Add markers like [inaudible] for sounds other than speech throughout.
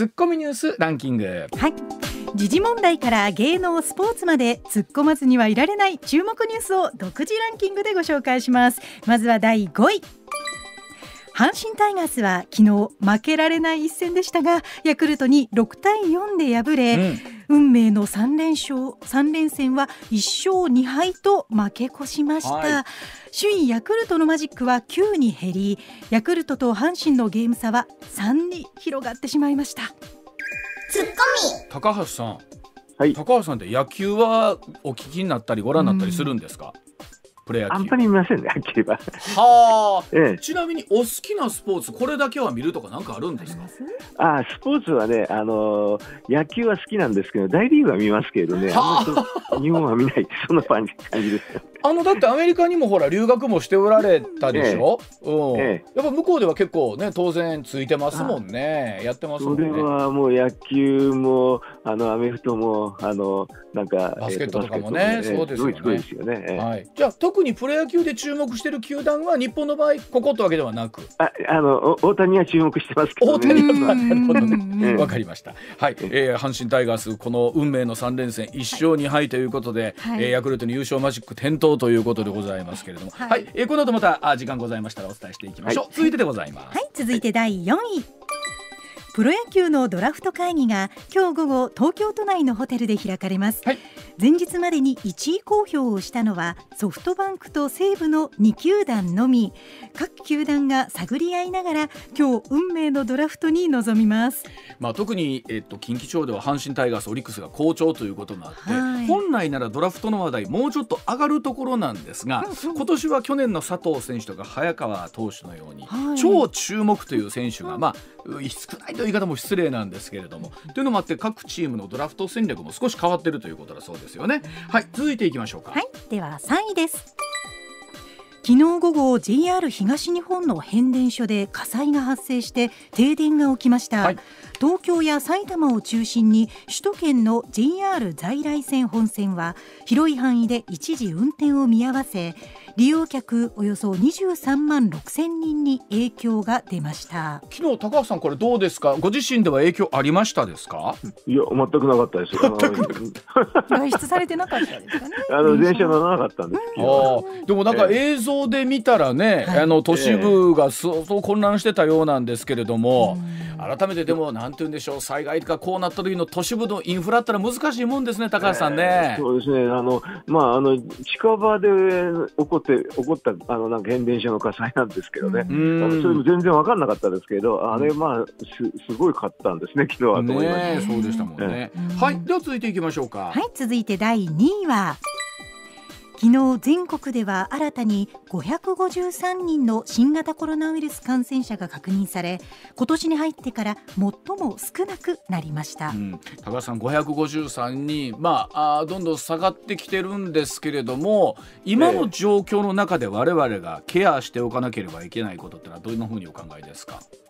ツッコミニュースランキングはい時事問題から芸能スポーツまで突っ込まずにはいられない注目ニュースを独自ランキングでご紹介しますまずは第5位阪神タイガースは昨日負けられない一戦でしたがヤクルトに6対4で敗れ、うん、運命の3連勝3連戦は1勝2敗と負け越しました、はい、首位ヤクルトのマジックは9に減りヤクルトと阪神のゲーム差は3に広がってしまいましたツッコミ高橋さん、はい、高橋さんって野球はお聞きになったりご覧になったりするんですか、うんプロ野球あんまり見ませんねはっきりははあ、ええ、ちなみにお好きなスポーツこれだけは見るとかなんかあるんですかあスポーツはね、あのー、野球は好きなんですけど大リーグは見ますけどね日本は見ないそんな感じですよあのだってアメリカにもほら留学もしておられたでしょ、ええ、うん、ええ、やっぱ向こうでは結構ね当然ついてますもんねやってますもんねそれはもう野球もあのアメフトも、あのなんか、バスケットとかもね、えー、そうですよね、ね、はい。じゃあ、特にプロ野球で注目している球団は、日本の場合、こことわけではなく、ああの大谷は注目してますけど、ね、大谷はなるほどね、わかりました。はい、えー、阪神タイガース、この運命の3連戦、1勝2敗ということで、はい、えー、ヤクルトに優勝マジック点灯ということでございますけれども、はい、はい、えー、この後またあ時間ございましたらお伝えしていきましょう。はい、続いてでございます。はい、続いて第4位。プロ野球のドラフト会議が今日午後東京都内のホテルで開かれます、はい、前日までに1位公表をしたのはソフトバンクと西武の2球団のみ各球団が探り合いながら今日運命のドラフトに臨みます、まあ、特に、えっと、近畿地方では阪神タイガースオリックスが好調ということもあって、はい、本来ならドラフトの話題もうちょっと上がるところなんですが、うん今年は去年の佐藤選手とか早川投手のように、はい、超注目という選手が、まあ、少ないという言い方も失礼なんですけれどもというのもあって各チームのドラフト戦略も少し変わっているということだそうです。ですよねはい続いていきましょうかはいでは3位です昨日午後 JR 東日本の変電所で火災が発生して停電が起きました、はい、東京や埼玉を中心に首都圏の JR 在来線本線は広い範囲で一時運転を見合わせ利用客およそ23万6千人に影響が出ました昨日高橋さんこれどうですかご自身では影響ありましたですかいや全くなかったです外出されてなかったですかね [laughs] あの電車乗らなかったんですけど、うん、でもなんか映像で見たらね、えー、あの都市部がそう混乱してたようなんですけれども、えー改めてでもなんて言うんでしょう災害とかこうなった時の都市部のインフラったら難しいもんですね高橋さんね、えー、そうですねあのまああの近場で起こって起こったあのなんか変電所の火災なんですけどね、うん、それも全然分かんなかったですけどあれまあ、すすごい買ったんですね昨日はと思いました、ね、そうでしたもんね、はいでは続いていきましょうかはい続いて第2位は昨日全国では新たに553人の新型コロナウイルス感染者が確認され今年に入ってから最も少なくなりました、うん、高橋さん553人、まあ、あどんどん下がってきてるんですけれども今の状況の中で我々がケアしておかなければいけないことってのはどんなふうにお考えですか、えー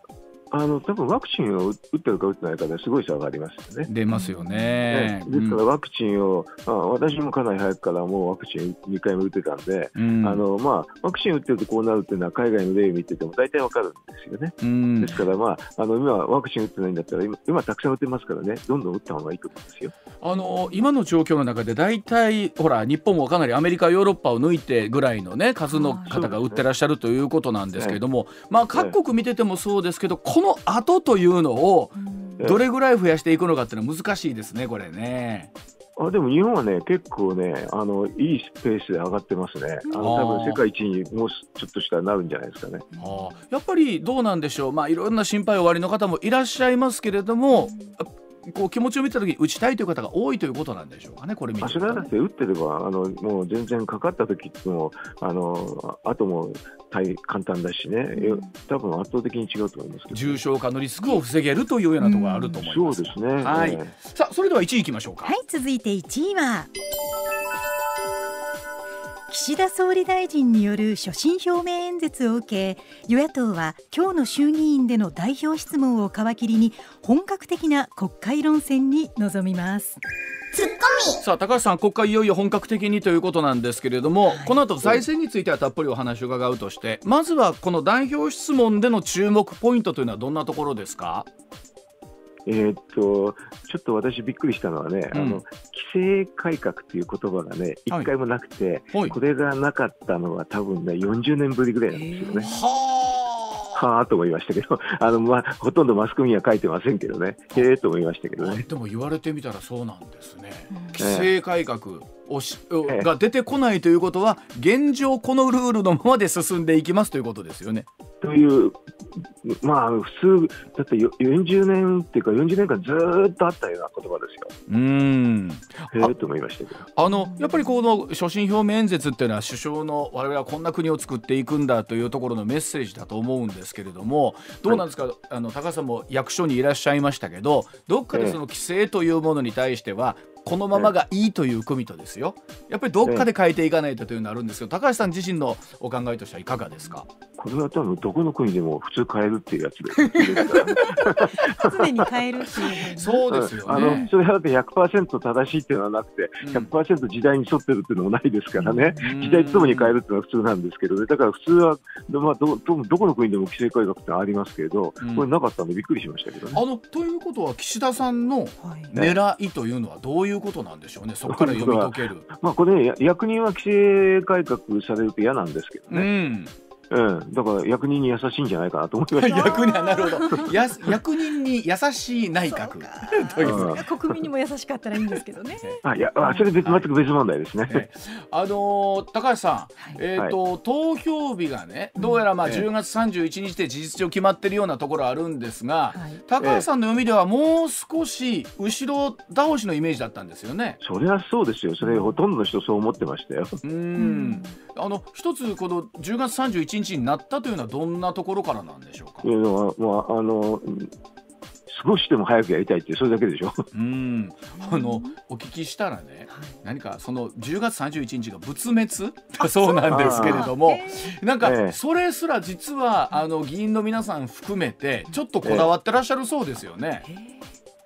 あの多分ワクチンを打ってるか打ってないかですごい差がありますよね。出ますよね。ねですからワクチンを、うん、まあ、私もかなり早くからもうワクチン2回も打ってたんで、うん、あのまあ、ワクチン打ってるとこうなるっていうのは海外の例を見てても大体わかるんですよね。うん、ですから、まあ、あの今ワクチン打ってないんだったら今今たくさん打ってますからねどんどん打った方がいいと思うんですよ。あの今の状況の中で大体ほら日本もかなりアメリカヨーロッパを抜いてぐらいの、ね、数の方が打ってらっしゃるということなんですけれども、ねまあ、各国見ててもそうですけど、その後というのをどれぐらい増やしていくのかっていうのは難しいですね、これね。あでも日本はね、結構ね、あのいいペースで上がってますね、あの多分世界一にもうちょっとしたらなるんじゃないですかねあやっぱりどうなんでしょう、まあ、いろんな心配おありの方もいらっしゃいますけれども、こう気持ちを見たときに打ちたいという方が多いということなんでしょうかね、これ見らなくて打ってれば、あのもう全然かかったときっても、あの後も大簡単だしね、うん、多分圧倒的に違うと思いますけど、重症化のリスクを防げるというようなところがあると思います、うん、そうですね、はい、えー、さあそれでは1位いきましょうか。はい続いて1位は岸田総理大臣による所信表明演説を受け与野党は今日の衆議院での代表質問を皮切りに本格的な国会論戦に臨みますツッコミさあ高橋さん国会いよいよ本格的にということなんですけれども、はい、この後財政についてはたっぷりお話を伺うとしてまずはこの代表質問での注目ポイントというのはどんなところですかえー、っとちょっと私びっくりしたのはね、うん、あの規制改革という言葉がね一回もなくて、はい、これがなかったのは多分ね40年ぶりぐらいなんですよね。はあと思いましたけど、[laughs] あのまあ、ほとんどマスコミには書いてませんけどね、へえと思いましたけどね。でも言われてみたらそうなんですね、規制改革、えーおしが出てこないということは、現状、このルールのままで進んでいきますということですよね。という、まあ、普通、だって40年っていうか、40年間ずっとあったような言葉ですよ。うん。ええと思いましたけど。あの、やっぱりこの所信表明演説っていうのは、首相の我々はこんな国を作っていくんだというところのメッセージだと思うんですけれども、どうなんですか、はい、あの高橋さんも役所にいらっしゃいましたけど、どっかでその規制というものに対しては、このままがいいという組とですよやっぱりどっかで変えていかないとというのあるんですけど高橋さん自身のお考えとしてはいかがですかこれは多分どこの国でも普通変えるっていうやつです常に変えるっていうそうですよ、ね、あのそれはだって100%正しいっていうのはなくて100%時代に沿ってるっていうのもないですからね、うん、時代とともに変えるっていうのは普通なんですけどねだから普通は、まあ、どどこの国でも規制改革ってありますけど、これなかったんでびっくりしましたけどね。あのということは岸田さんの狙いというのはどういういうことなんでしょうね、そこから読み解ける。まあ、これ、役人は規制改革されると嫌なんですけどね。うんええ、だから役人に優しいんじゃないかなと思いまし [laughs] 役人なるほどや役人に優しい内閣 [laughs] 国民にも優しかったらいいんですけどね [laughs] あいやあそれ別全く別問題ですね、はい、あのー、高橋さん、えーと、はい、投票日がねどうやらまあ10月31日で事実上決まってるようなところあるんですが、はい、高橋さんの読みではもう少し後ろ倒しのイメージだったんですよねそれはそうですよそれほとんどの人そう思ってましたようんあの一つこの10月31日日になったというのは、どんなところからなんでしょうか。いやまあ、あの少しでも早くやりたいって、それだけでしょ。うんあのお聞きしたらね、何かその10月31日が仏滅だそうなんですけれども、なんかそれすら実は、あの議員の皆さん含めて、ちょっとこだわってらっしゃるそうですよね。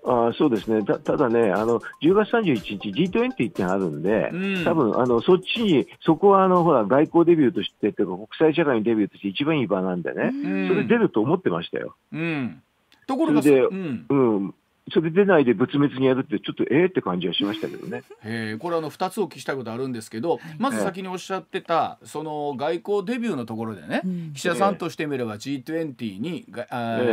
あそうですねた、ただね、あの10月31日、G20 ってあるんで、うん、多分あのそっちに、そこはあのほら外交デビューとして、というか、国際社会のデビューとして一番いい場なんでね、うん、それ出ると思ってましたよ。うんところが、うん、うん、それでないで仏滅にやるって、ちょっとええって感じはしましたけどね。え [laughs] これあの2つお聞きしたいことあるんですけど、まず先におっしゃってた、その外交デビューのところでね、岸田さんとしてみれば G20 にが、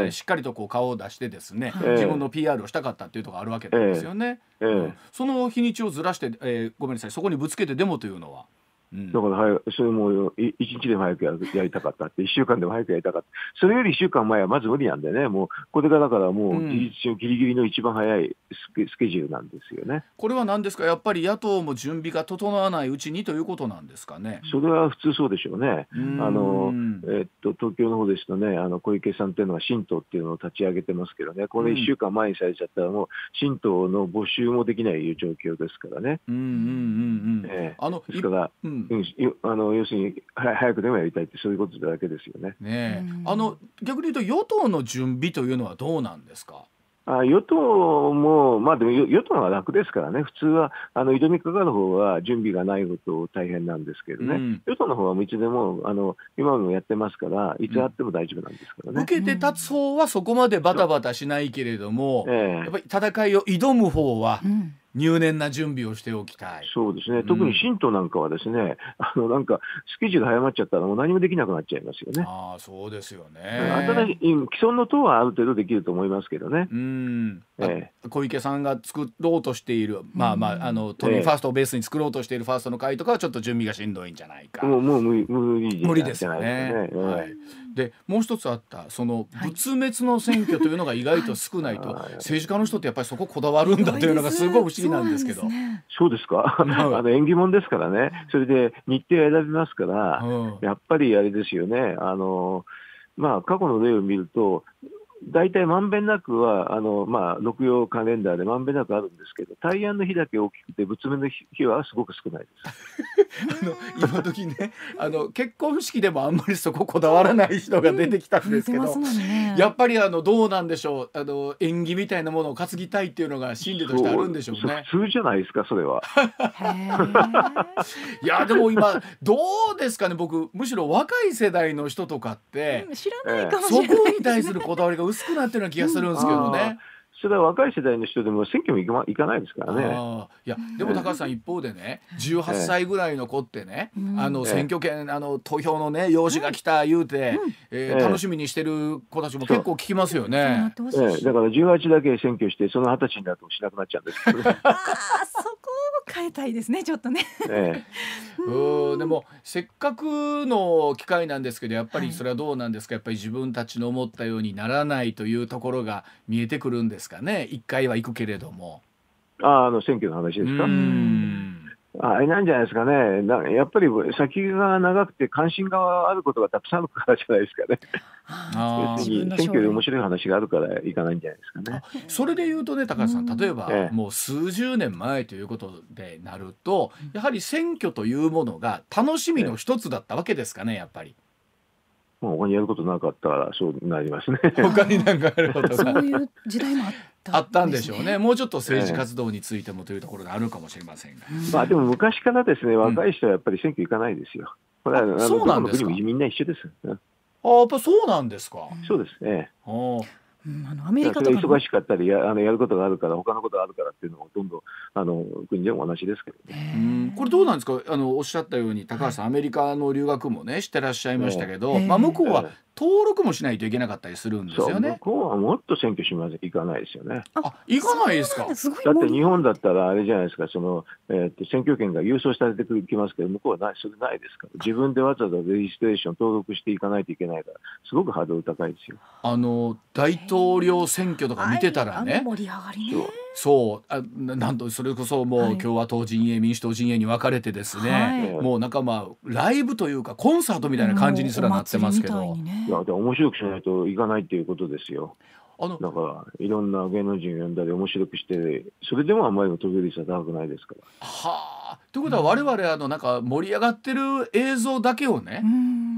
えしっかりとこう顔を出してですね、自分の PR をしたかったっていうところあるわけなんですよね。えその日にちをずらして、えごめんなさいそこにぶつけてデモというのは。だから早それも一日でも早くやりたかったって、1週間でも早くやりたかった、それより1週間前はまず無理なんでね、もうこれがだからもう、事実上、ぎりぎりの一番早いスケスケジュールなんですよね、これは何ですか、やっぱり野党も準備が整わないうちにということなんですかね。それは普通そうでしょうね、うあのえっと東京の方ですとね、あの小池さんというのは新党っていうのを立ち上げてますけどね、これ1週間前にされちゃったら、もう新党の募集もできないいう状況ですからね。うんうんうんうん、えあのですから、うんあの要するに早くでもやりたいってそういうことだけですよね。ねあの逆に言うと与党の準備というのはどうなんですかあ与党も、まあでも与党は楽ですからね、普通は、あの、挑みかかる方は準備がないこと大変なんですけどね、うん、与党の方はいつでも、あの、今もやってますから、いつあっても大丈夫なんですからね。うん、受けて立つ方はそこまでバタバタしないけれども、うん、やっぱり戦いを挑む方は、入念な準備をしておきたいそうですね、特に信徒なんかは、ですね、あのなんかスケジュー早まっちゃったら、もう何もできなくなっちゃいますよね。あそうですよねただ、い既存の党はある程度できると思いますけどね。うんえー、小池さんが作ろうとしている、まあまあ、あの都民ファーストをベースに作ろうとしているファーストの会とかは、ちょっと準備がしんどいんじゃないか。もうもう無理無理、ね、無理ですよね。えー、はいでもう一つあったその仏滅の選挙というのが意外と少ないと、[laughs] はい、政治家の人ってやっぱりそここだわるんだというのがすごく不思議きなんですけど。そうですか、あの縁起物ですからね、それで日程選びますから、やっぱりあれですよね、あのまあ、過去の例を見ると、大体まんべんなくは、あのまあ、六曜カレンダーでまんべんなくあるんですけど、大安の日だけ大きくて、仏面の日はすごく少ないです [laughs] あの今時ねあの、結婚式でもあんまりそここだわらない人が出てきたんですけど、うんね、やっぱりあのどうなんでしょうあの、縁起みたいなものを担ぎたいっていうのが心理としてあるんでしょうね。普通じゃないですか、それは。[laughs] いや、でも今、どうですかね、僕、むしろ若い世代の人とかって、うん、知らないかもしれない、ね、そこに対するこだわりが薄くなってるような気がするんですけどね。世代若い世代の人でも選挙も行か行かないですからね。いやでも高橋さん一方でね18歳ぐらいの子ってね、ええ、あの選挙権、え、あの投票のね用事が来た言うて、えー、楽しみにしてる子たちも結構聞きますよね。だから18だけ選挙してその20歳になるとしなくなっちゃうんです [laughs] えたいですねちょっとね。ね [laughs] うんでもせっかくの機会なんですけどやっぱりそれはどうなんですか、はい、やっぱり自分たちの思ったようにならないというところが見えてくるんですかね一回は行くけれども。ああの選挙の話ですか。うんあれなんじゃないですかね、やっぱり先が長くて関心があることがたくさんあるからじゃないですかね。選挙で面白い話があるからいかないんじゃないですかね。それで言うとね、高橋さん、例えば、もう数十年前ということでなると、やはり選挙というものが楽しみの一つだったわけですかね、やっぱり。もう他にやることなかったらそうなりますね。他になんかあることが。そういう時代もあっあったんでしょうね、ね、もうちょっと政治活動についてもというところがあるかもしれませんが、えー、まあ、でも昔からですね若い人はやっぱり選挙行かないですよ、これそうなんですかみんな一緒です、ああやっぱそうなんですか、そうですねうん、あのアメリカとか忙しかったりやあのやることがあるから他のことがあるからっていうのはほとんどあの国でも同じですけど、ね、これどうなんですかあのおっしゃったように高橋さん、アメリカの留学もねしてらっしゃいましたけど、まあ、向こうは登録もしないといけなかったりするんですよね。向こうはもっと選挙しません、行かないですよね。あ、行かないですか。すだって日本だったらあれじゃないですか、その、えー、っと選挙権が郵送されてくきますけど、向こうはない、それないですから。自分でわざわざレジストレーション登録していかないといけないから、すごくハードル高いですよ。あの大統領選挙とか見てたらね。盛り上がりね。そうあなんとそれこそもう共和党陣営、はい、民主党陣営に分かれてですね、はい、もうなんかまあライブというかコンサートみたいな感じにすらなってますけど、いね、いやで面白くしないといかないっていうことですよ。あのだからいろんな芸能人を呼んだり面白くしてそれでもあんまりの飛び降り率は高くないですから。はあということはわれあのなんか盛り上がってる映像だけをね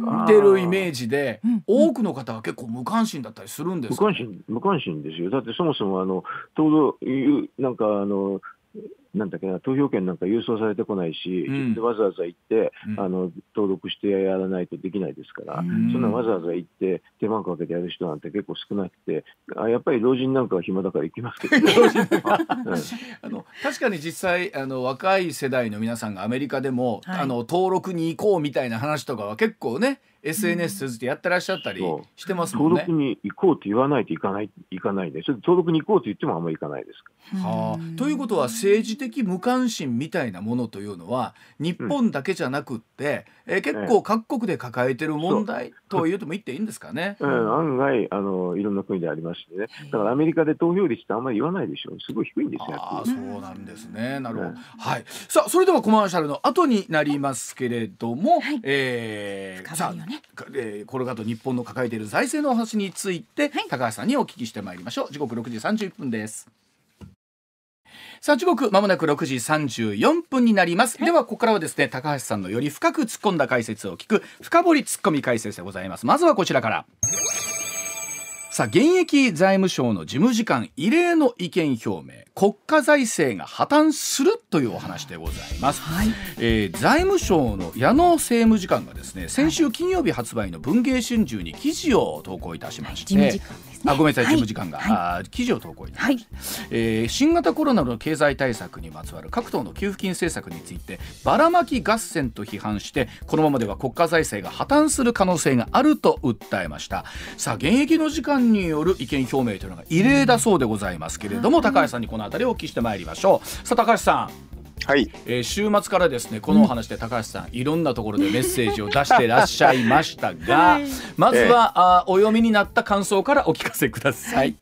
見てるイメージで、多くの方は結構無関心だったりするんです無関心無関心ですよだってそもそもあのちょうどなんかあのなんだっけな、投票権なんか郵送されてこないし、うん、わざわざ行って、うん、あの、登録してやらないとできないですから、うん、そんなわざわざ行って、手間かけてやる人なんて結構少なくて、あやっぱり老人なんかは暇だから行きますけど、[laughs] あの確かに実際あの、若い世代の皆さんがアメリカでも、はい、あの登録に行こうみたいな話とかは結構ね、SNS 通じてやってらっしゃったりしてますもんね。登録に行こうと言わないといかないいかないで、ちょっと登録に行こうと言ってもあんまり行かないです。はあ、ということは政治的無関心みたいなものというのは日本だけじゃなくって、うん、え結構各国で抱えてる問題と言っても言っていいんですかね。うん、案外あのいろんな国でありますしね。だからアメリカで投票率ってあんまり言わないでしょう。すごい低いんですよ。あそうなんですね。なるほど。うはい。さあそれではコマーシャルの後になりますけれども、はい、えー、いいね、えー、これからと日本の抱えている財政のお話について、はい、高橋さんにお聞きしてまいりましょう時刻6時31分ですさあ時刻まもなく6時34分になります、はい、ではここからはですね高橋さんのより深く突っ込んだ解説を聞く深掘り突っ込み解説でございますまずはこちらからさあ現役財務省の事務次官異例の意見表明国家財政が破綻するというお話でございます、はい、えー、財務省の矢野政務次官がですね先週金曜日発売の文藝春秋に記事を投稿いたしまして、はいあごめんなさい、事務時間が、はい、記事を投稿いたしまはい、えー、新型コロナの経済対策にまつわる各党の給付金政策についてばらまき合戦と批判してこのままでは国家財政が破綻する可能性があると訴えましたさあ現役の時間による意見表明というのが異例だそうでございますけれども、うん、高橋さんにこの辺りをお聞きしてまいりましょうさあ高橋さんはい、えー、週末からですねこのお話で高橋さん、うん、いろんなところでメッセージを出してらっしゃいましたが、[laughs] はい、まずは、えー、あお読みになった感想からお聞かせください。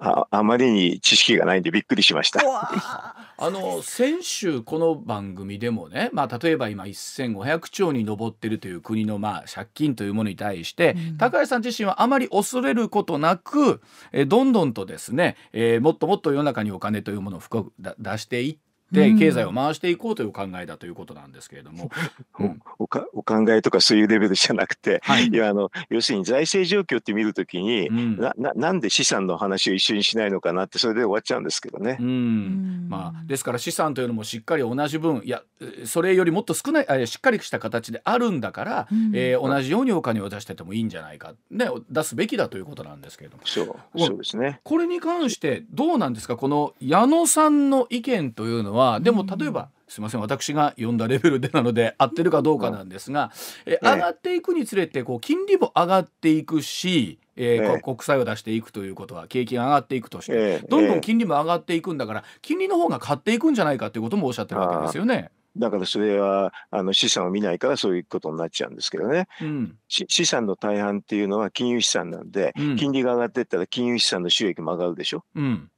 ああまりに知識がないんでびっくりしました。あの先週この番組でもね、まあ、例えば今1,500兆に上ってるという国のまあ借金というものに対して、うん、高橋さん自身はあまり恐れることなくえどんどんとですね、えー、もっともっと世の中にお金というものを出していってで経済を回していこうという考えだということなんですけれども、[laughs] うんお考えとかそういうレベルじゃなくて、はい、いやあの要するに財政状況って見るときに、うん、ななんで資産の話を一緒にしないのかなってそれで終わっちゃうんですけどね。まあ、ですから資産というのもしっかり同じ分いやそれよりもっと少ないしっかりした形であるんだから、うん、えー、同じようにお金を出しててもいいんじゃないか、ね、出すべきだということなんですけれどもそうそうです、ね、これに関してどうなんですかこの矢野さんの意見というのははでも例えば、すいません私が読んだレベルでなので合ってるかどうかなんですが、え上がっていくにつれてこう金利も上がっていくし、えー、国債を出していくということは景気が上がっていくとして、どんどん金利も上がっていくんだから金利の方が買っていくんじゃないかということもおっしゃってるわけですよね。だからそれはあの資産を見ないからそういうことになっちゃうんですけどね、うん、資産の大半っていうのは金融資産なんで、うん、金利が上がっていったら金融資産の収益も上がるでしょ。うん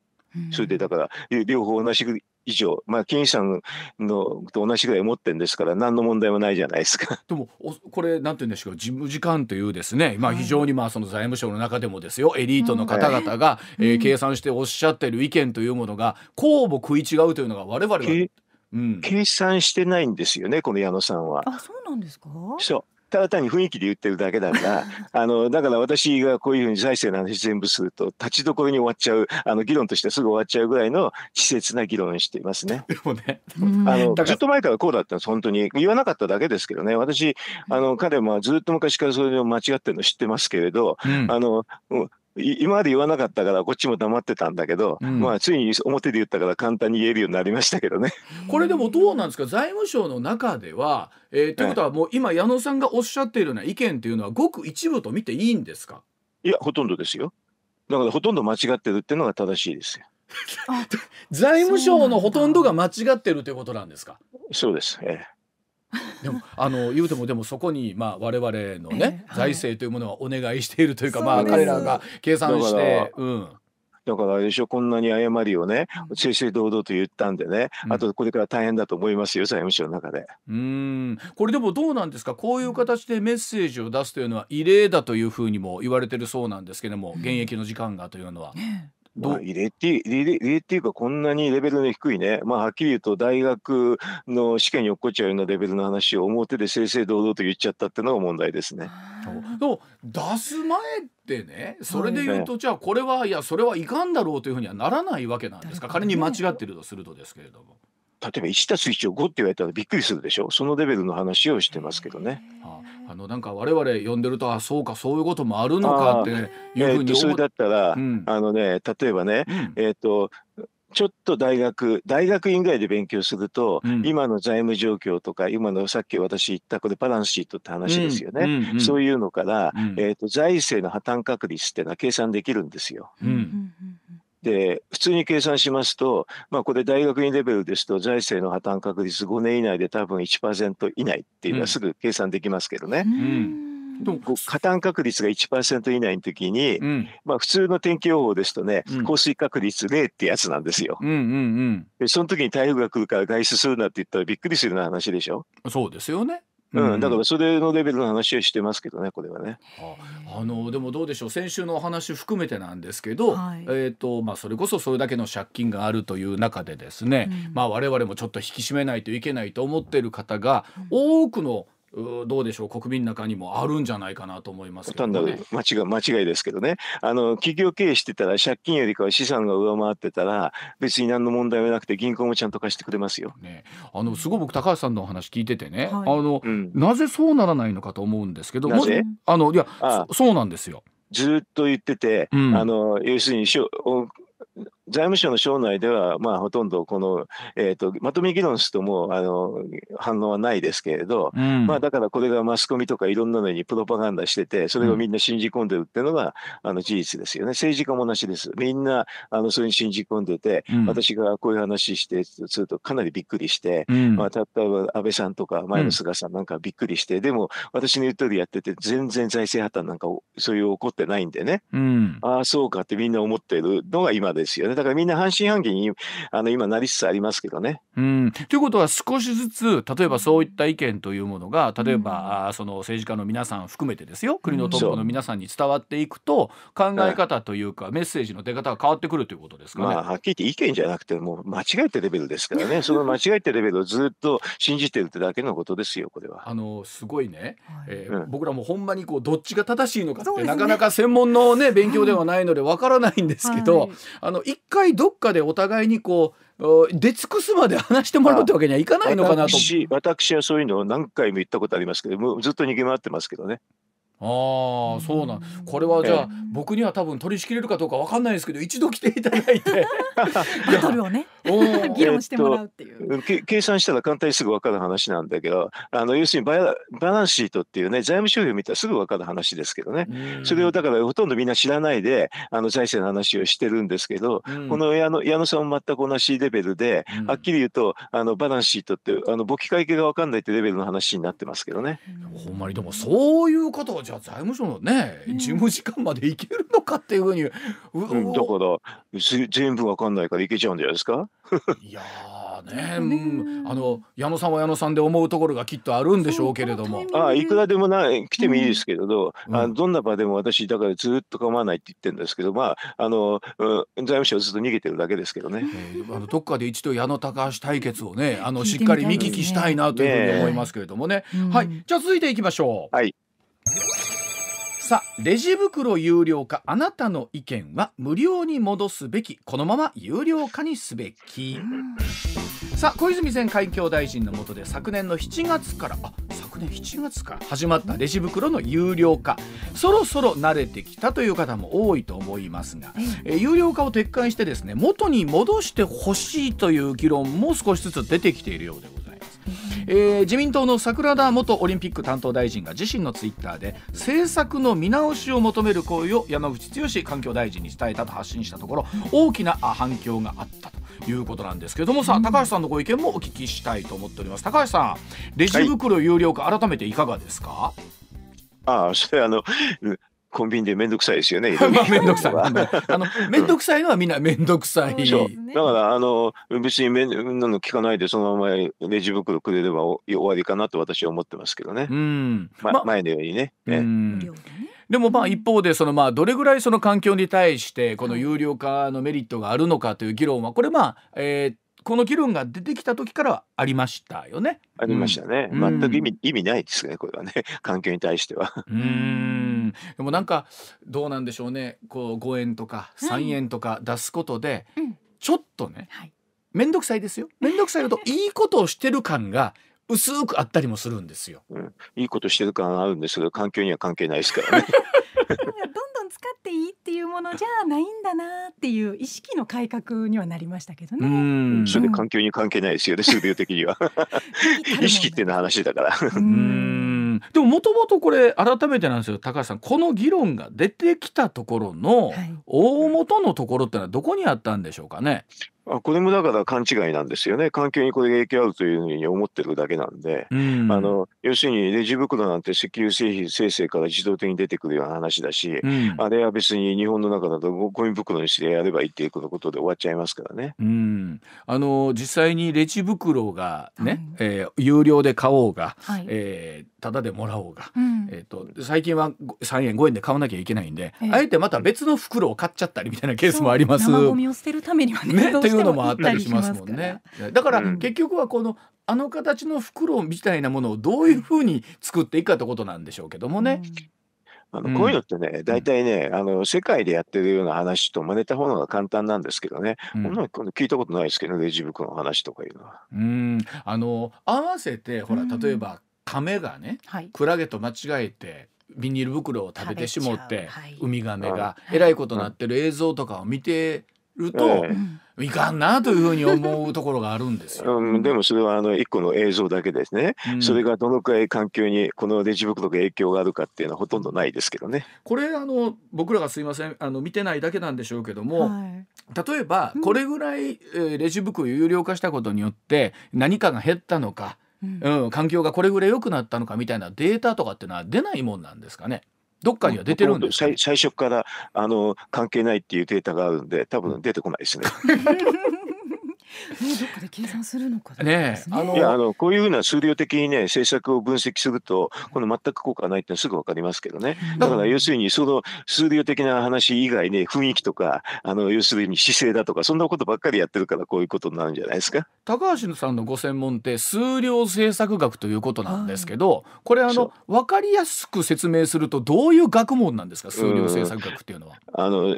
それでだから両方同じ以上、まあ、金さんのと同じぐらい思ってるんですから、何の問題もないじゃないですか。でも、これ、なんていうんでしょう、事務次官というですね、まあ、非常にまあその財務省の中でもですよ、エリートの方々が、うえ計算しておっしゃってる意見というものが、公募食い違うというのが、我々は、うん、計算してないんですよね、この矢野さんは。あそうなんですかそただ単に雰囲気で言ってるだけだから [laughs] あのだから私がこういうふうに財政の話全部すると立ちどころに終わっちゃうあの議論としてすぐ終わっちゃうぐらいの稚拙な議論をしていますね。でもねあのずっと前からこうだったんです本当に言わなかっただけですけどね私あの彼もずっと昔からそれを間違ってるの知ってますけれど、うん、あの今まで言わなかったからこっちも黙ってたんだけど、うん、まあついに表で言ったから簡単に言えるようになりましたけどね。これでもどうなんですか財務省の中では、えー、ということはもう今矢野さんがおっしゃっているような意見というのはごく一部と見ていいんですかいやほとんどですよ。だからほとんど間違ってるっていうのが正しいですよ。[laughs] 財務省のほとんどが間違ってるということなんですかそうです、ええ [laughs] でもあの言うてもでもそこにまあ我々のね、えー財政というものはお願いしているというかまあ彼らが計算して。うんだからあれでしょ、こんなに誤りをね、正々堂々と言ったんでね、うん、あとこれから大変だと思いますよ、財務省の中で。うんこれでもどうなんですか、こういう形でメッセージを出すというのは異例だというふうにも言われてるそうなんですけども、現役の時間がというのは。うんまあ、ていっていうかこんなにレベルの低いね、まあ、はっきり言うと大学の試験に落っこっちゃうようなレベルの話を表で正々堂々と言っちゃったっていうのが問題ですね。でも出す前ってねそれで言うと、じゃあこれはいやそれはいかんだろうというふうにはならないわけなんですか仮に間違ってるとするとですけれども。例えば1たす1を5って言われたらびっくりするでしょそのレベルの話をしてますけどね。あのなんか我々読んでるとあそうかそういうこともあるのかっていうふうに、えー、それだったら、うん、あのね例えばね、うん、えっ、ー、とちょっと大学、大学院外で勉強すると、うん、今の財務状況とか、今のさっき私言ったこれバランスシートって話ですよね。うんうんうん、そういうのから、うん、えっ、ー、と、財政の破綻確率っていうのは計算できるんですよ。うんで普通に計算しますと、まあ、これ大学院レベルですと財政の破綻確率5年以内で多分1%以内っていうのはすぐ計算できますけどね。うん、うん、こう加担確率が1%以内の時に、うん、まあ、普通の天気予報ですとね、降水確率0ってやつなんですよ、うんうんうん、でその時に台風が来るから外出するなって言ったらびっくりするような話でしょそうですよねうん、だからそれのレベルの話をしてますけどねこれはね。あのでもどうでしょう先週のお話含めてなんですけど、はい、えーとまあ、それこそそれだけの借金があるという中でですね、うん、まあ、我々もちょっと引き締めないといけないと思っている方が、多くの、うんどうでしょう国民の中にもあるんじゃないかなと思います、ね、単なる間違い間違いですけどねあの企業経営してたら借金よりかは資産が上回ってたら別に何の問題もなくて銀行もちゃんと貸してくれますよ。ね、あのすごい僕高橋さんのお話聞いててね、はい、あの、うん、なぜそうならないのかと思うんですけどなぜあのいやそうなんですよ。ずっと言ってて、うん、あの要するに財務省の省内では、まあ、ほとんどこの、えーと、まとめ議論するともうあの反応はないですけれど、うん、まあ、だからこれがマスコミとかいろんなのにプロパガンダしてて、それをみんな信じ込んでるっていうのが、うん、あの事実ですよね。政治家も同じです。みんなあのそれに信じ込んでて、うん、私がこういう話してするとかなりびっくりして、まあ、例えば安倍さんとか前の菅さんなんかびっくりして、でも私の言う通りやってて、全然財政破綻なんかそういう起こってないんでね、ああ、そうかってみんな思ってるのが今ですよね。だからみんな半信半疑にあの今なりつつありますけどね。うんということは少しずつ例えばそういった意見というものが例えば、うん、その政治家の皆さん含めてですよ国のトップの皆さんに伝わっていくと考え方というか、うん、メッセージの出方が変わってくるということですかね。まあ、はっきり言って意見じゃなくてもう間違えてレベルですからね [laughs] その間違えてレベルをずっと信じてるってだけのことですよこれは。あのすごいね、えー、うん、僕らもほんまにこうどっちが正しいのかって、ね、なかなか専門の、ね、勉強ではないのでわからないんですけど、はい、あの一回どっかでお互いにこう出尽くすまで話してもらうってわけにはいかないのかなと私私はそういうのを何回も言ったことありますけどもうずっと逃げ回ってますけどね。ああそうなんこれはじゃあ、僕には多分取り仕切れるかどうかわかんないですけど一度来ていただいてバトルをね [laughs] 議論してもらうっていう、え計算したら簡単にすぐ分かる話なんだけどあの要するにババランスシートっていうね財務収入見たらすぐ分かる話ですけどねそれをだからほとんどみんな知らないであの財政の話をしてるんですけど、うん、この矢野矢野さんも全く同じレベルで、うん、はっきり言うとあのバランスシートってあの簿記会計が分かんないってレベルの話になってますけどね。ほんまにでもそういうことじゃあ財務省のね、うん、事務次官までいけるのかっていうふうに、うん、だから全部わかんないからいけちゃうんじゃないですかいやね、[laughs] うん、あの矢野さんは矢野さんで思うところがきっとあるんでしょうけれどもあいくらでもな来てもいいですけれど、うん、あどんな場でも私だからずっと構わないって言ってるんですけどまああの、うん、財務省ずっと逃げてるだけですけどね、えー、あのどっかで一度矢野高橋対決をねあのしっかり見聞きしたいなというふうに思いますけれどもね、ねはいじゃあ続いていきましょう。はいさあレジ袋有料化あなたの意見は無料に戻すべきこのまま有料化にすべきさあ小泉前海峡大臣の下で昨年の7月からあ昨年7月から始まったレジ袋の有料化そろそろ慣れてきたという方も多いと思いますが、え有料化を撤回してですね元に戻してほしいという議論も少しずつ出てきているようでございます。、えー、自民党の桜田元オリンピック担当大臣が自身のツイッターで政策の見直しを求める声を山口剛環境大臣に伝えたと発信したところ大きな反響があったということなんですけれどもさ、高橋さんのご意見もお聞きしたいと思っております高橋さんレジ袋有料化、改めていかがですか、ああ、それあの、コンビニで面倒くさいですよね。面 [laughs] 倒くさい。[laughs] あの面倒くさいのはみんな面倒くさい。ね、だからあの別に面なの聞かないでそのままレジ袋くれれば終わりかなと私は思ってますけどね。うん。ま、ま、前のようにね。ねでもまあ一方でそのまあどれぐらいその環境に対してこの有料化のメリットがあるのかという議論はこれまあえー、この議論が出てきた時からありましたよね。ありましたね。うん、全く意味,、意味ないですね、これはね、環境に対しては。うんでもなんかどうなんでしょうね、こう5円とか3円とか出すことで、ちょっとね、面、は、倒、い、くさいですよ。[laughs] 面倒くさいのといいことをしてる感が薄くあったりもするんですよ。うん、いいことしてる感あるんですけど、環境には関係ないですからね。[laughs] 使っていいっていうものじゃないんだなっていう意識の改革にはなりましたけどね。うんそれで環境に関係ないですよね、数 [laughs] 秒的には。意識っていうのは話だから。うんでももともとこれ改めてなんですよ高橋さんこの議論が出てきたところの大元のところってのはどこにあったんでしょうかね、はいあこれもだから勘違いなんですよね、環境にこれが影響あるというふうに思ってるだけなんで、うん、あの要するにレジ袋なんて石油製品生成から自動的に出てくるような話だし、うん、あれは別に日本の中だとゴミ袋にしてやればいいっていうことで終わっちゃいますからね。うん、あの実際にレジ袋がね、はい、えー、有料で買おうが、はい、えー、ただでもらおうが、うん、えーと、最近は3円5円で買わなきゃいけないんで、えー、あえてまた別の袋を買っちゃったりみたいなケースもあります。生ゴミを捨てるためにはねねといううのもあったりしますもんね。だから結局はこのあの形の袋みたいなものをどういうふうに作っていくかってことなんでしょうけどもね。あのこういうのってね、大体ね、あの世界でやってるような話と真似た方が簡単なんですけどね、うん、こん聞いたことないですけど、ね、レジ袋の話とかいうのは。うんあの合わせて、ほら、例えば、カメがね、クラゲと間違えてビニール袋を食べてしもって、ウミガメがえらいことになってる映像とかを見てると、えいかんなというふうに思うところがあるんですよ。うん、でもそれはあの一個の映像だけですね、うん、それがどのくらい環境にこのレジ袋が影響があるかっていうのはほとんどないですけどね。これあの僕らがすいませんあの見てないだけなんでしょうけども、はい、例えばこれぐらい、レジ袋有料化したことによって何かが減ったのか、うん、うん、環境がこれぐらい良くなったのかみたいなデータとかっていうのは出ないもんなんですかね。どっかには出てるんです最初からあの関係ないっていうデータがあるんで多分出てこないですね。[laughs] うどっかで計算するのかね、ね、あのいやあのこういうふうな数量的にね政策を分析するとこの全く効果がないってすぐ分かりますけどねだから要するにその数量的な話以外ね雰囲気とかあの要するに姿勢だとかそんなことばっかりやってるからこういうことになるんじゃないですか高橋さんのご専門って数量政策学ということなんですけどこれあの分かりやすく説明するとどういう学問なんですか数量政策学っていうのは。あの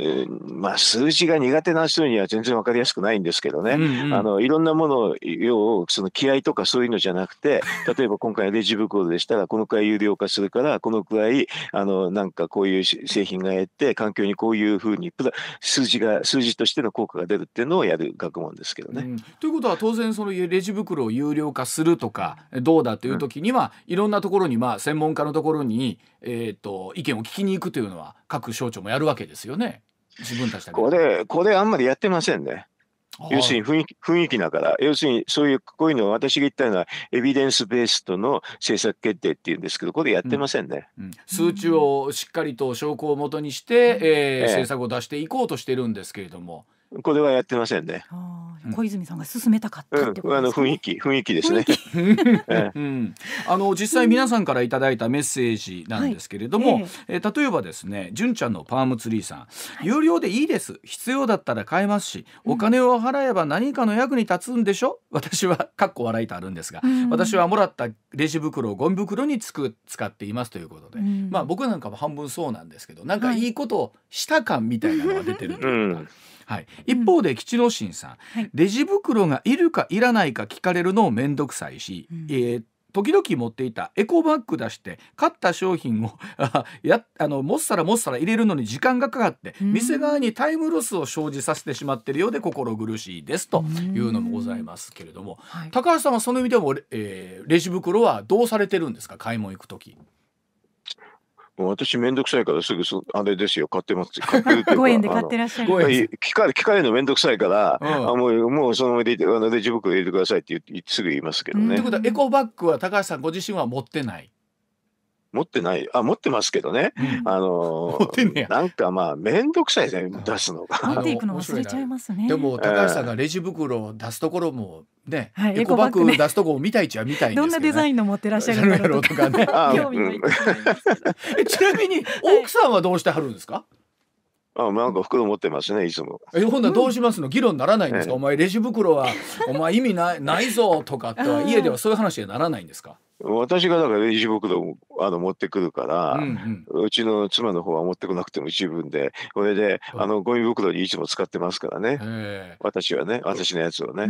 まあ、数字が苦手な人には全然分かりやすくないんですけどね。うんあのいろんなものを要その気合とかそういうのじゃなくて [laughs] 例えば今回レジ袋でしたらこのくらい有料化するからこのくらいあのなんかこういう製品が得って環境にこういうふうに数字が数字としての効果が出るっていうのをやる学問ですけどね。うん、ということは当然そのレジ袋を有料化するとかどうだという時には、うん、いろんなところにまあ専門家のところに、えーと、と意見を聞きに行くというのは各省庁もやるわけですよね。自分たちこれこれあんまりやってませんね。要するに雰囲気雰囲気だから、要するにそういう、こういうのを私が言ったのは、エビデンスベースとの政策決定っていうんですけど、これやってませんね、うんうん、数値をしっかりと証拠をもとにして、えー、えー、政策を出していこうとしてるんですけれども。これはやってませんね。小泉さんが進めたかったってことです、ねうん、あの雰囲気雰囲気ですね。[laughs] うん、あの実際皆さんからいただいたメッセージなんですけれども、はい、えー、例えばですね、純ちゃんのパームツリーさん、はい、有料でいいです。必要だったら買えますし、お金を払えば何かの役に立つんでしょ。うん、私はかっこ笑いとあるんですが、うん、私はもらったレジ袋をゴミ袋につく使っていますということで、まあ僕なんかも半分そうなんですけど、なんかいいことをした感みたいなのが出てるというか。はい、一方で吉郎伸さん、はい、レジ袋がいるかいらないか聞かれるのも面倒くさいし、うん、えー時々持っていたエコバッグ出して買った商品を [laughs] やあのもっさらもっさら入れるのに時間がかかって、うん、店側にタイムロスを生じさせてしまっているようで心苦しいですというのもございますけれども、うんはい、高橋さんはその意味でも、えー、レジ袋はどうされてるんですか買い物行く時。もう私めんどくさいからすぐそあれですよ買ってます [laughs] 買って5円で買ってらっしゃる聞かれ聞かれるのめんどくさいから、うん、あもうもうそのままであのレジ袋入れてくださいってすぐ言いますけどね。ということはエコバッグは高橋さんご自身は持ってない持ってない、あ、持ってますけどね。うん、あのー、なんかまあ、めんどくさいですね、出すのが。持っていくの忘れちゃいますね。でも、高橋さんがレジ袋を出すところもね、はい、エコバッグ出すとこを見たいちゃ見たいんですけど、ね、どんなデザインの持ってらっしゃるんだろうとかね。[laughs] ちなみに、奥さんはどうしてはるんですか、あ、なんか袋持ってますね、いつも。え、ほんなどうしますの、議論ならないんですか、うん、お前レジ袋は、お前意味ない、ないぞとかって家ではそういう話にならないんですか。私がだからレジ袋をあの持ってくるから、うんうん、うちの妻の方は持ってこなくても自分でこれであのゴミ袋にいつも使ってますからね私はね私のやつをね、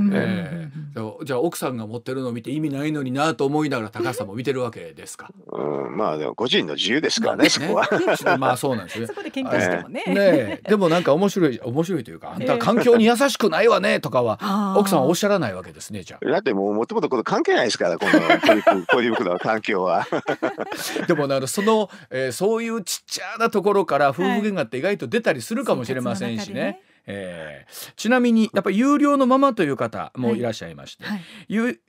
じゃあ奥さんが持ってるのを見て意味ないのになと思いながら高さも見てるわけですか、うん、まあでも個人の自由ですからね、そこは [laughs] まあそうなんですねそこで喧嘩してもねねでもなんか面白い面白いというかあんた環境に優しくないわねとかは奥さんはおっしゃらないわけですねじゃあだってもうもともとこれ関係ないですからこの [laughs] ういうの環境は [laughs] でもあのその、えー、そういうちっちゃなところから夫婦喧嘩って意外と出たりするかもしれませんしね。はい、えー、ちなみにやっぱり有料のままという方もいらっしゃいまして、はいはい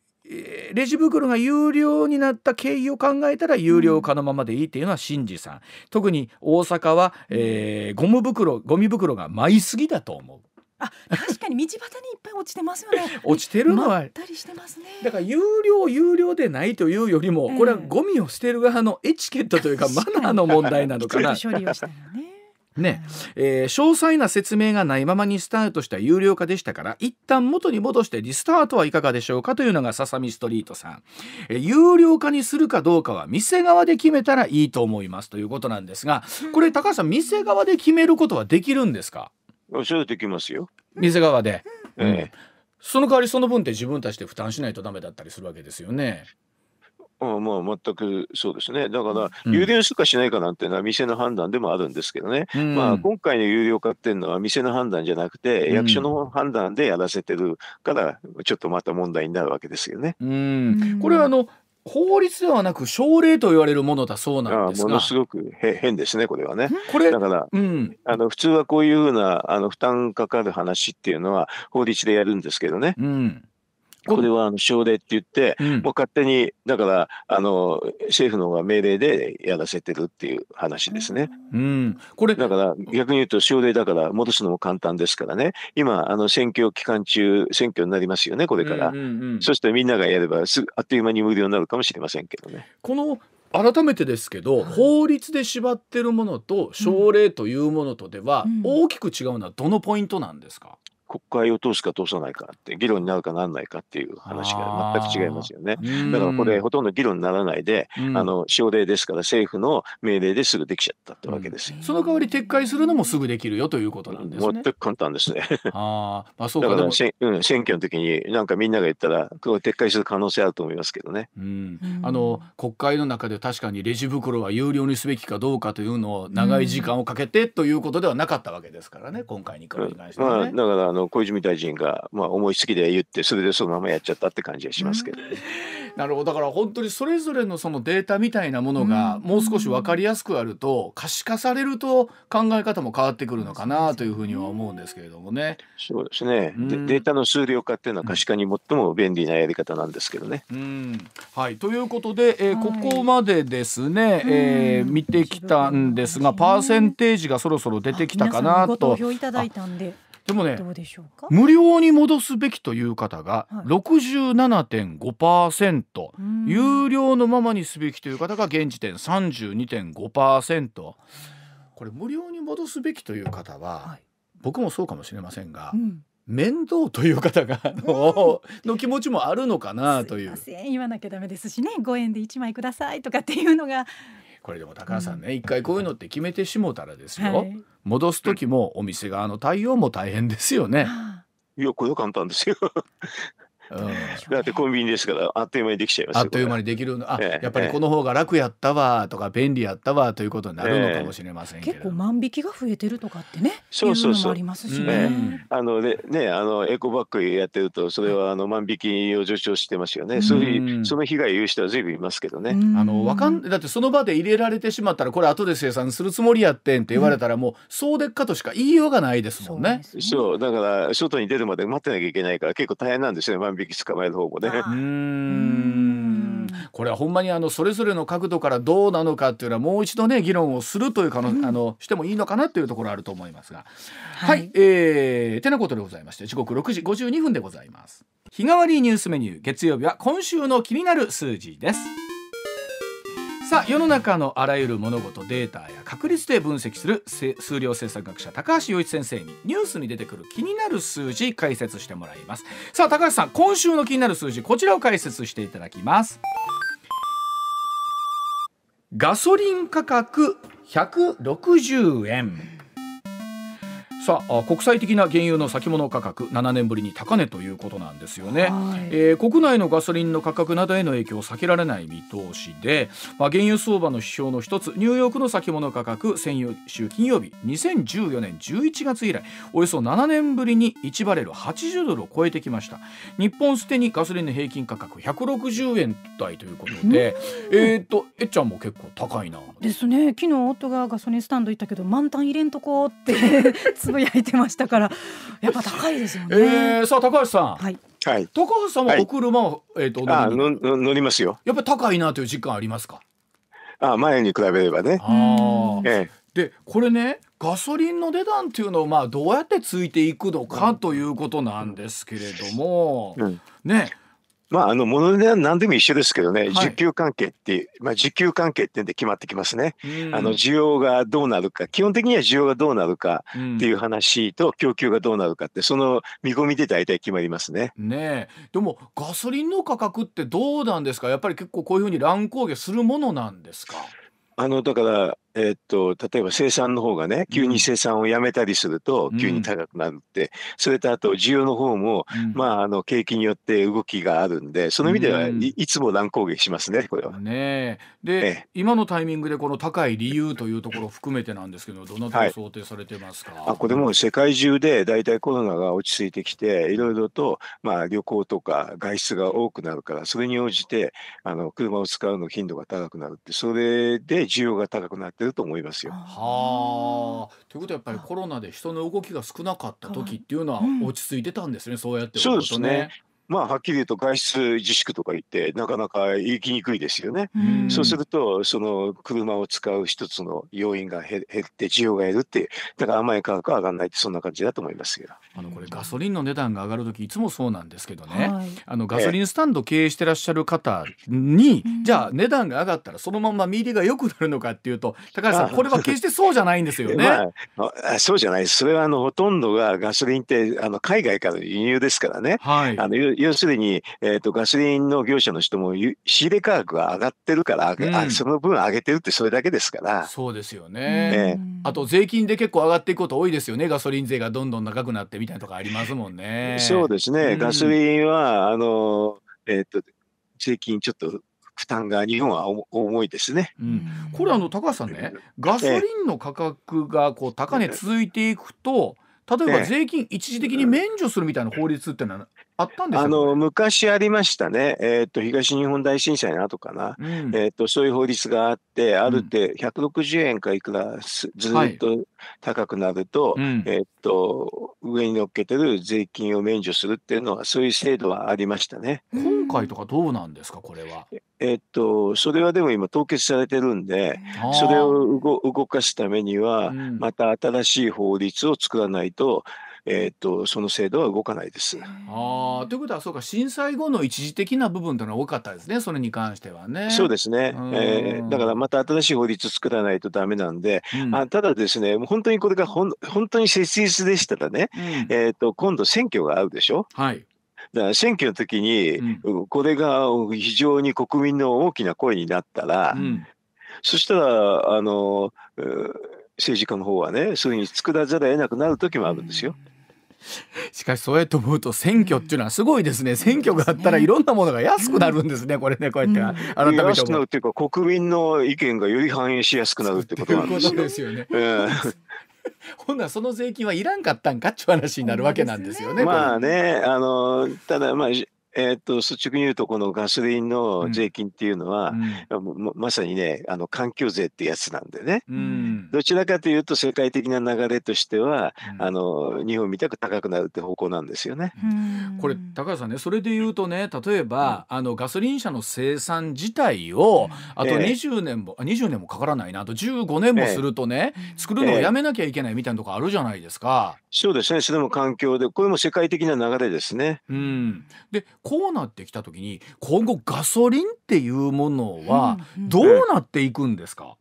レジ袋が有料になった経緯を考えたら有料化のままでいいっていうのは新次さん特に大阪は、えー、ゴム袋ゴミ袋が舞いすぎだと思うあ確かに道端にいっぱい落ちてますよね [laughs] 落ちてるのは、ま、たりしてますねだから有料有料でないというよりも、これはゴミを捨てる側のエチケットというか [laughs] マナーの問題なのかな。ね、えー、詳細な説明がないままにスタートした有料化でしたから一旦元に戻してリスタートはいかがでしょうかというのがささみストリートさん、えー、有料化にするかどうかは店側で決めたらいいと思いますということなんですがこれ高橋さん店側で決めることはできるんですかそれできますよ。店側で。ええ、その代わりその分って自分たちで負担しないとダメだったりするわけですよね。まあ、全くそうですね。だから、うん、有料するかしないかなんていうのは店の判断でもあるんですけどね。うん、まあ、今回の有料化っていうのは店の判断じゃなくて、役所の判断でやらせてるから、ちょっとまた問題になるわけですよね。うん、これはあの、法律ではなく省令と言われるものだそうなんですがものすごく変ですねこれはね。これだから、うん、あの普通はこういうふうなあの負担かかる話っていうのは法律でやるんですけどね、うん、これはあの省令って言って、うん、もう勝手に、だから、あの、政府の方が命令でやらせてるっていう話ですね。うん。これ。だから、逆に言うと奨励だから戻すのも簡単ですからね。今、あの、選挙期間中、選挙になりますよね、これから。うんうんうん、そしてみんながやれば、すあっという間に無料になるかもしれませんけどね。この改めてですけど、法律で縛ってるものと奨励というものとでは、大きく違うのはどのポイントなんですか、国会を通すか通さないかって議論になるかならないかっていう話が全く違いますよね。だからこれほとんど議論にならないで、あの省令ですから政府の命令ですぐできちゃったってわけです、うその代わり撤回するのもすぐできるよということなんですね。全く簡単ですね。ああ、そうか。だからせ、うん、選挙の時になんかみんなが言ったら撤回する可能性あると思いますけどね。うん、あの国会の中で確かにレジ袋は有料にすべきかどうかというのを長い時間をかけてということではなかったわけですからね、今回に関しては、ね、まあ、だからあのの小泉大臣が、まあ、思いつきで言ってそれでそのままやっちゃったって感じがしますけど、ね、なるほどだから本当にそれぞれのそのデータみたいなものがもう少し分かりやすくあると可視化されると考え方も変わってくるのかなというふうには思うんですけれどもね。そうですね、でデータの数量化っていうのは可視化に最も便利なやり方なんですけどね。はい、ということで、えー、ここまでですね、はい、えー、見てきたんですがパーセンテージがそろそろ出てきたかなと。ご投票いただいたんででもね無料に戻すべきという方が67.5%、はい、有料のままにすべきという方が現時点32.5%これ無料に戻すべきという方は、はい、僕もそうかもしれませんが、うん面倒という方がのうん、の気持ちもあるのかなという。すいません言わなきゃダメですしね5円で1枚くださいとかっていうのがこれでも高橋さんね、うん、一回こういうのって決めてしもたらですよ、はい、戻す時もお店側の対応も大変ですよね。いやこれ簡単ですようん、だってコンビニですからあっという間にできちゃいますあっという間にできるあ、えー、やっぱりこの方が楽やったわとか便利やったわということになるのかもしれませんけど、えー、結構万引きが増えてるとかってねそうそうそうありますしのねあのエコバッグやってるとそれはあの万引きを助長してますよね、うん、そういうその被害を言う人は随分いますけどね、うん、あのわかんだってその場で入れられてしまったらこれ後で生産するつもりやってんって言われたらもうそうでっかとしか言いようがないですもんねそう、ね、だから外に出るまで待ってなきゃいけないから結構大変なんですね万匹捕まえる方もね。うんこれはほんまにあのそれぞれの角度からどうなのかっていうのはもう一度ね議論をするというかうん、あのしてもいいのかなというところあると思いますが、はい、はい、えー、てなことでございまして時刻6時52分でございます。日替わりニュースメニュー月曜日は今週の気になる数字です。さあ世の中のあらゆる物事データや確率で分析する数量政策学者高橋洋一先生にニュースに出てくる気になる数字解説してもらいますさあ高橋さん今週の気になる数字こちらを解説していただきますガソリン価格160円さあ国際的な原油の先物価格7年ぶりに高値ということなんですよね、えー、国内のガソリンの価格などへの影響を避けられない見通しで、まあ、原油相場の指標の一つニューヨークの先物価格先週金曜日2014年11月以来およそ7年ぶりに1バレル80ドルを超えてきました日本すでにガソリンの平均価格160円台ということでえっとえっちゃんも結構高いなですね昨日夫がガソリンスタンド行ったけど満タン入れんとこって [laughs] ぶやいてましたから、やっぱ高いですよね。えー、さあ高橋さん。はい。高橋さんはお車を、はい、えっ、ー、とあの乗りますよ。やっぱ高いなという実感ありますか。あ前に比べればね。あ。ええ。でこれねガソリンの値段っていうのをまあどうやってついていくのかということなんですけれども、うんうん、ねまあ、あの、ものでは何でも一緒ですけどね、需給関係って、まあ、需給関係ってんで決まってきますね。あの、需要がどうなるか、基本的には需要がどうなるかっていう話と、供給がどうなるかって、その見込みで大体決まりますね。ねでも、ガソリンの価格ってどうなんですかやっぱり結構こういうふうに乱高下するものなんですかあのだからえっと例えば生産の方がね急に生産をやめたりすると、急に高くなるって、うん、それとあと需要の方も、うん、まああの景気によって動きがあるんでその意味では、い,、つも乱高下しますねこれは。ねで、ええ、今のタイミングでこの高い理由というところを含めてなんですけどどなたを想定されてますか、はい、あこれも世界中でだいたいコロナが落ち着いてきていろいろと、まあ、旅行とか外出が多くなるからそれに応じてあの車を使うの頻度が高くなるってそれで需要が高くなってってると思いますよ。はあ、ということはやっぱりコロナで人の動きが少なかった時っていうのは落ち着いてたんですね、そうやって、ね、そうですね。まあ、はっきり言うと外出自粛とか言ってなかなか行きにくいですよね。そうするとその車を使う一つの要因が減って需要が減るってだから甘い価格は上がらないってそんな感じだと思いますあのこれガソリンの値段が上がる時いつもそうなんですけどね、はい、あのガソリンスタンド経営してらっしゃる方に、ええ、じゃあ値段が上がったらそのまま見入りが良くなるのかっていうと高橋さんこれは決してそうじゃないんですよね。[laughs] まあ、そうじゃないそれはあのほとんどがガソリンってあの海外からの輸入ですからね。はい、あの要するに、えーと、ガソリンの業者の人も仕入れ価格が上がってるから、うん、その分上げてるってそれだけですからそうですよね、ねあと税金で結構上がっていくこと多いですよねガソリン税がどんどん高くなってみたいなとかありますもんね。そうですね、うん、ガソリンはあの、えーと、税金ちょっと負担が日本は重いですね、うん、これあの高橋さんねガソリンの価格がこう高値続いていくと、例えば税金一時的に免除するみたいな法律ってのはあったんですあの昔ありましたね、えーと、東日本大震災の後かな、うん、えーと、そういう法律があって、ある程度、160円かいくらずっと高くなるとはいえーと、上に乗っけてる税金を免除するっていうのは、そういう制度はありましたね。今回とかどうなんですか、これは。えーと、それはでも今、凍結されてるんで、それを動かすためには、また新しい法律を作らないと、えー、っとその制度は動かないです。あということはそうか震災後の一時的な部分というのは多かったですねそれに関してはね。そうですね、えー、だからまた新しい法律作らないとダメなんで、うん、あただですね本当にこれがほん本当に切実でしたらね、うん、えー、と今度選挙があるでしょ。はいだから選挙の時に、これが非常に国民の大きな声になったら、うん、そしたらあの政治家の方はねそういうふうに作らざるを得なくなる時もあるんですよ。うん [laughs] しかしそうやって思うと選挙っていうのはすごいですね、うん、選挙があったらいろんなものが安くなるんですね、うん、これねこうやって改めて、う安くなるっていうか国民の意見がより反映しやすくなるってことなんですよね。[laughs] ほんなその税金はいらんかったんかっちゅう話になるわけなんですよね。ねまあね、あのただまあえっと、率直に言うと、このガソリンの税金っていうのは、うんま、まさにね、あの、環境税ってやつなんでね、うん、どちらかというと、世界的な流れとしては、うん、あの、日本みたく高くなるって方向なんですよね。これ、高橋さんね、それで言うとね、例えば、あの、ガソリン車の生産自体を、あと20年も、えー、20年もかからないな、あと15年もするとね、えー、作るのをやめなきゃいけないみたいなとこあるじゃないですか。えー、そうですね、それも環境で、これも世界的な流れですね。うん。でこうなってきた時に今後ガソリンっていうものはどうなっていくんですか、うんうん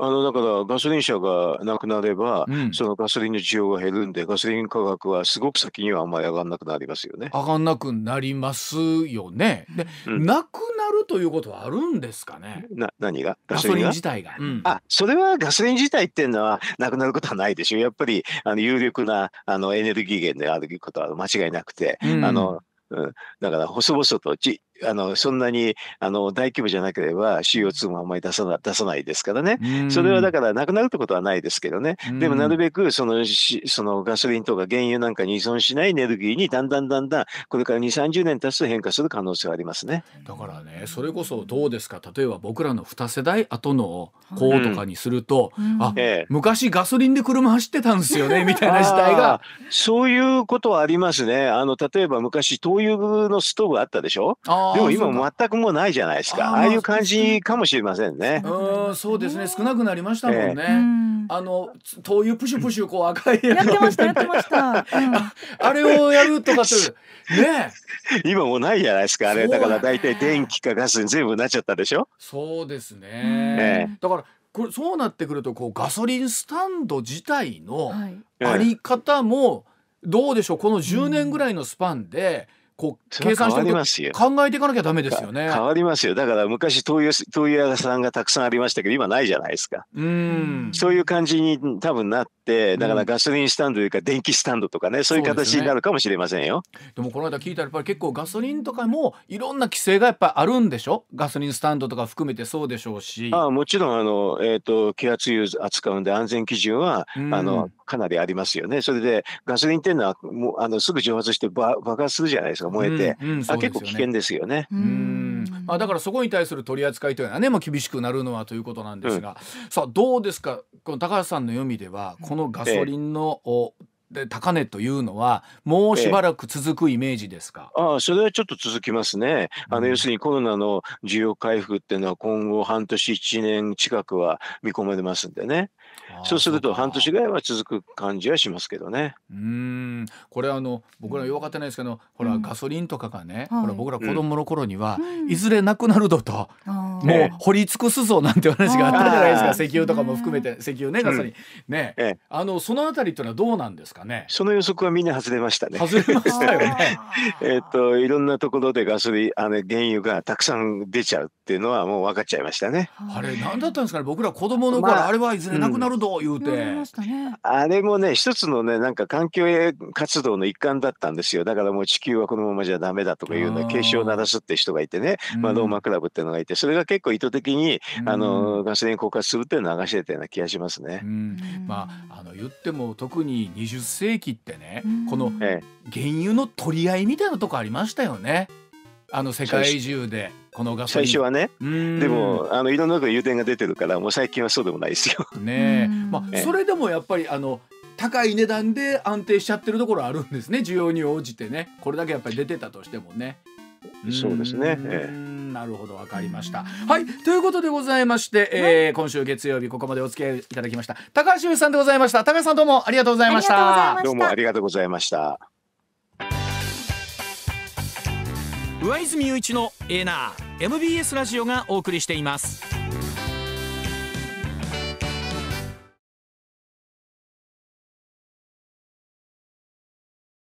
あのだからガソリン車がなくなれば、うん、そのガソリンの需要が減るんでガソリン価格はすごく先にはあんまり上がらなくなりますよね。上がらなくなりますよね。で、うん、なくなるということはあるんですかね。な何がガソリン自体が、うん、あそれはガソリン自体っていうのはなくなることはないでしょう。やっぱりあの有力なあのエネルギー源であることは間違いなくて、あのうん、だから細々とちあのそんなにあの大規模じゃなければ CO2 もあんまり出さな出さないですからね、それはだからなくなるってことはないですけどね、でもなるべくそのそのガソリンとか原油なんかに依存しないエネルギーにだんだんだんだんこれから2、30年経つと変化する可能性はありますねだからね、それこそどうですか、例えば僕らの2世代後の子とかにすると、うん、あ、ええ、昔ガソリンで車走ってたんですよね [laughs] みたいな時代が。そういうことはありますね。あの例えば昔、灯油のストーブあったでしょ。あでも今全くもうないじゃないですか。ああいう感じかもしれませんね。うん、そうですね。少なくなりましたもんね。あの灯油プシュプシュこう赤いやってましたやってました。[laughs] あれをやるとかって [laughs] ね。今もないじゃないですか。あれだから大体電気かガスに全部なっちゃったでしょ。そうですね。だから。これそうなってくるとこうガソリンスタンド自体のあり方もどうでしょうこの10年ぐらいのスパンでこう計算して考えていかなきゃダメですよね。変わりますよ。だから昔灯油灯油屋さんがたくさんありましたけど今ないじゃないですか。うんそういう感じに多分なってだからガソリンスタンドというか電気スタンドとかねそういう形になるかもしれませんよ。でね、でもこの間聞いたらやっぱり結構ガソリンとかもいろんな規制がやっぱあるんでしょガソリンスタンドとか含めてそうでしょうし。ああもちろんあの、えーと、と気圧油扱うんで安全基準は、あのかなりありますよね。それでガソリンっていうのはもうあのすぐ蒸発して爆発するじゃないですか燃えて、うんうんね、あ結構危険ですよね。うんまあ、だからそこに対する取り扱いというのはねもう厳しくなるのはということなんですが、うん、さあどうですかこの高橋さんの読みではこのガソリンの、ええで高値というのはもうしばらく続くイメージですか、ええ、ああそれはちょっと続きますねあの、要するにコロナの需要回復っていうのは今後半年1年近くは見込まれますんでね、そうすると半年ぐらいは続く感じはしますけどね。うんこれはあの僕ら弱かってないですけど、ほらガソリンとかがね、ほら僕ら子供の頃には、いずれなくなるぞと、もう掘り尽くすぞなんて話があったじゃないですか石油とかも含めて石油ねガソリン、ね、あのそのあたりというのはどうなんですかねその予測はみんな外れましたね。外れましたよね [laughs] [laughs] えっといろんなところでガソリンあの原油がたくさん出ちゃうっていうのはもう分かっちゃいましたね。あれ何だったんですかね僕ら子供の頃、あ、れはいずれなくなると言うて、うんあれもね一つのねなんか環境活動の一環だったんですよだからもう地球はこのままじゃダメだとかいうの警鐘を鳴らすって人がいてね、まあ、ローマクラブっていうのがいてそれが結構意図的に、あのガソリン枯渇するっていうのを流してたような気がしますね。まあ、あの言っても特に20世紀ってね、この原油の取り合いみたいなとこありましたよね。あの世界中でこのガソリン最初はねでもあのいろんなとこ油田が出てるからもう最近はそうでもないですよ。[laughs] ねまあ、それでもやっぱりあの高い値段で安定しちゃってるところあるんですね需要に応じてねこれだけやっぱり出てたとしてもね。そうですね、ええ、なるほどわかりましたはいということでございまして、えー、今週月曜日ここまでお付き合いいただきました高橋さんでございました高橋さんどうもありがとうございましたどうもありがとうございました上泉雄一のエナー MBS ラジオがお送りしています